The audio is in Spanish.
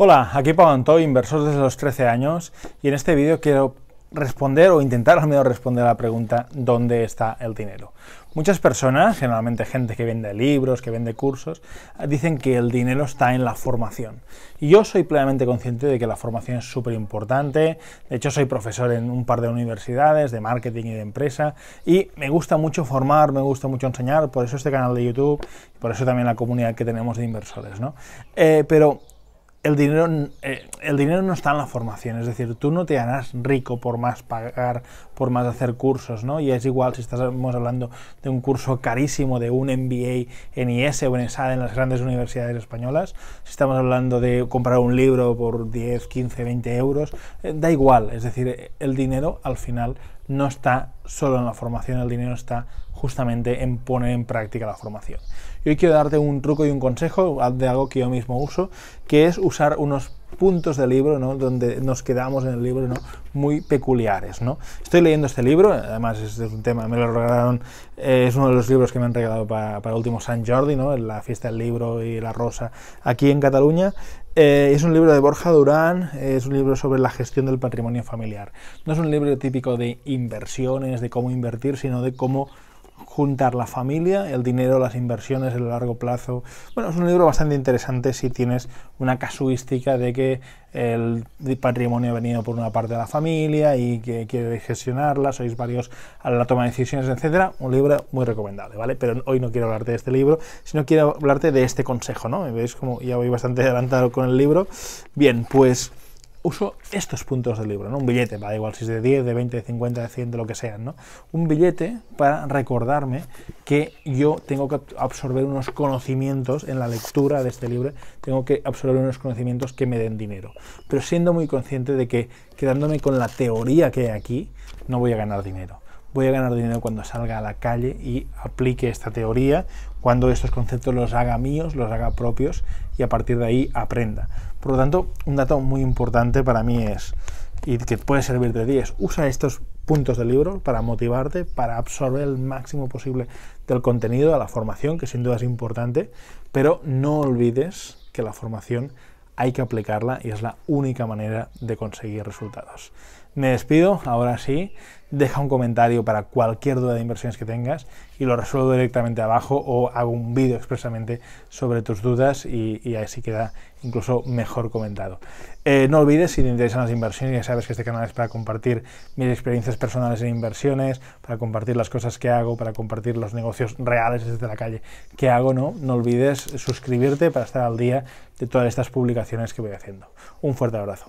Hola, aquí Pablo Antoy, inversor desde los 13 años, y en este vídeo quiero responder o intentar al menos responder a la pregunta ¿dónde está el dinero? Muchas personas, generalmente gente que vende libros, que vende cursos, dicen que el dinero está en la formación. Y yo soy plenamente consciente de que la formación es súper importante. De hecho, soy profesor en un par de universidades de marketing y de empresa. Y me gusta mucho formar, me gusta mucho enseñar. Por eso este canal de YouTube, por eso también la comunidad que tenemos de inversores. ¿no? Eh, pero el dinero, eh, el dinero no está en la formación, es decir, tú no te harás rico por más pagar, por más hacer cursos, ¿no? Y es igual si estamos hablando de un curso carísimo, de un MBA en IS o en ESAD en las grandes universidades españolas, si estamos hablando de comprar un libro por 10, 15, 20 euros, eh, da igual, es decir, el dinero al final no está solo en la formación, el dinero está justamente en poner en práctica la formación. Y hoy quiero darte un truco y un consejo de algo que yo mismo uso, que es usar unos puntos del libro, donde nos quedamos en el libro, ¿no? muy peculiares. ¿no? Estoy leyendo este libro, además es un tema, me lo regalaron, eh, es uno de los libros que me han regalado para, el último San Jordi, ¿no? la fiesta del libro y la rosa aquí en Cataluña. Eh, es un libro de Borja Durán, es un libro sobre la gestión del patrimonio familiar. No es un libro típico de inversiones, de cómo invertir, sino de cómo juntar la familia, el dinero, las inversiones, el largo plazo. Bueno, es un libro bastante interesante si tienes una casuística de que el patrimonio ha venido por una parte de la familia y que quiere gestionarla, sois varios a la toma de decisiones, etcétera. Un libro muy recomendable, ¿vale? Pero hoy no quiero hablarte de este libro, sino quiero hablarte de este consejo, ¿no? Veis como ya voy bastante adelantado con el libro. Bien, pues uso estos puntos del libro, ¿no? Un billete, da igual si es de 10, de 20, de 50, de 100, de lo que sean, ¿no? Un billete para recordarme que yo tengo que absorber unos conocimientos en la lectura de este libro, tengo que absorber unos conocimientos que me den dinero. Pero siendo muy consciente de que quedándome con la teoría que hay aquí, no voy a ganar dinero voy a ganar dinero cuando salga a la calle y aplique esta teoría, cuando estos conceptos los haga míos, los haga propios y a partir de ahí aprenda. Por lo tanto, un dato muy importante para mí es, y que puede servir de 10, usa estos puntos del libro para motivarte, para absorber el máximo posible del contenido, de la formación, que sin duda es importante, pero no olvides que la formación hay que aplicarla y es la única manera de conseguir resultados. Me despido, ahora sí, deja un comentario para cualquier duda de inversiones que tengas y lo resuelvo directamente abajo o hago un vídeo expresamente sobre tus dudas y, así queda incluso mejor comentado. Eh, no olvides, si te interesan las inversiones, ya sabes que este canal es para compartir mis experiencias personales en inversiones, para compartir las cosas que hago, para compartir los negocios reales desde la calle que hago, ¿no? No olvides suscribirte para estar al día de todas estas publicaciones que voy haciendo. Un fuerte abrazo.